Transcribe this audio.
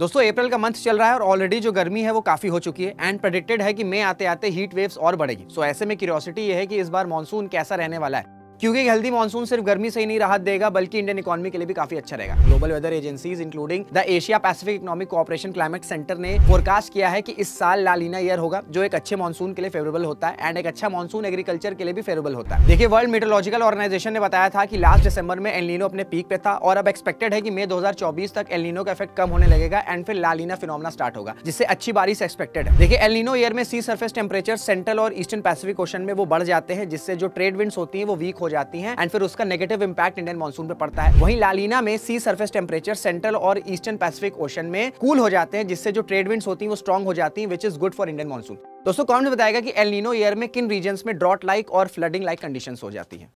दोस्तों अप्रैल का मंथ चल रहा है और ऑलरेडी जो गर्मी है वो काफी हो चुकी है एंड प्रडिक्टेड है कि मई आते आते हीट वेव्स और बढ़ेगी सो so, ऐसे में क्यूरियोसिटी ये है कि इस बार मानसून कैसा रहने वाला है क्योंकि हेल्दी मानसून सिर्फ गर्मी से ही नहीं राहत देगा बल्कि इंडियन इकोनॉमी के लिए भी काफी अच्छा रहेगा global weather agencies including the Asia Pacific economic cooperation climate centre ने फोरकास्ट किया है कि इस साल लालीना ईयर होगा जो एक अच्छे मानसून के लिए फेवरेबल होता है एंड एक अच्छा मानसून एग्रीकल्चर के लिए भी फेवरेबल होता है देखिए वर्ल्ड मेट्रोलॉजिकल ऑर्गेनाइजेशन ने बताया था कि लास्ट दिसंबर में एलिनो अपने पीक पे था और अब एक्सपेक्टेड है कि मई दो तक एलिनो का इफेक्ट कम होने लगेगा एंड फिर लालीना फिनोमना स्टार्ट होगा जिससे अच्छी बारिश एक्सपेक्टेड है देखिए एलिनो ईयर में सी सर्फेस टेम्परेचर सेंट्रल और ईस्टर्न पैसिफिक ओशन में वो बढ़ जाते हैं जिससे जो ट्रेड विंड्स होती है वो वीक हो जाती है एंड फिर उसका नेगेटिव इंपैक्ट इंडियन मानसून पर पड़ता है वहीं लालीना में सी सर्फेस टेम्परेचर सेंट्रल और ईस्टर्न पैसिफिक ओशन में कूल हो जाते हैं जिससे जो ट्रेड होती है वो स्ट्रॉग हो जाती है which is good for Indian monsoon दोस्तों कौन बताएगा कि एलिनो ईयर में किन रीजन में ड्रॉट लाइक और फ्लडिंग लाइक कंडीशन हो जाती है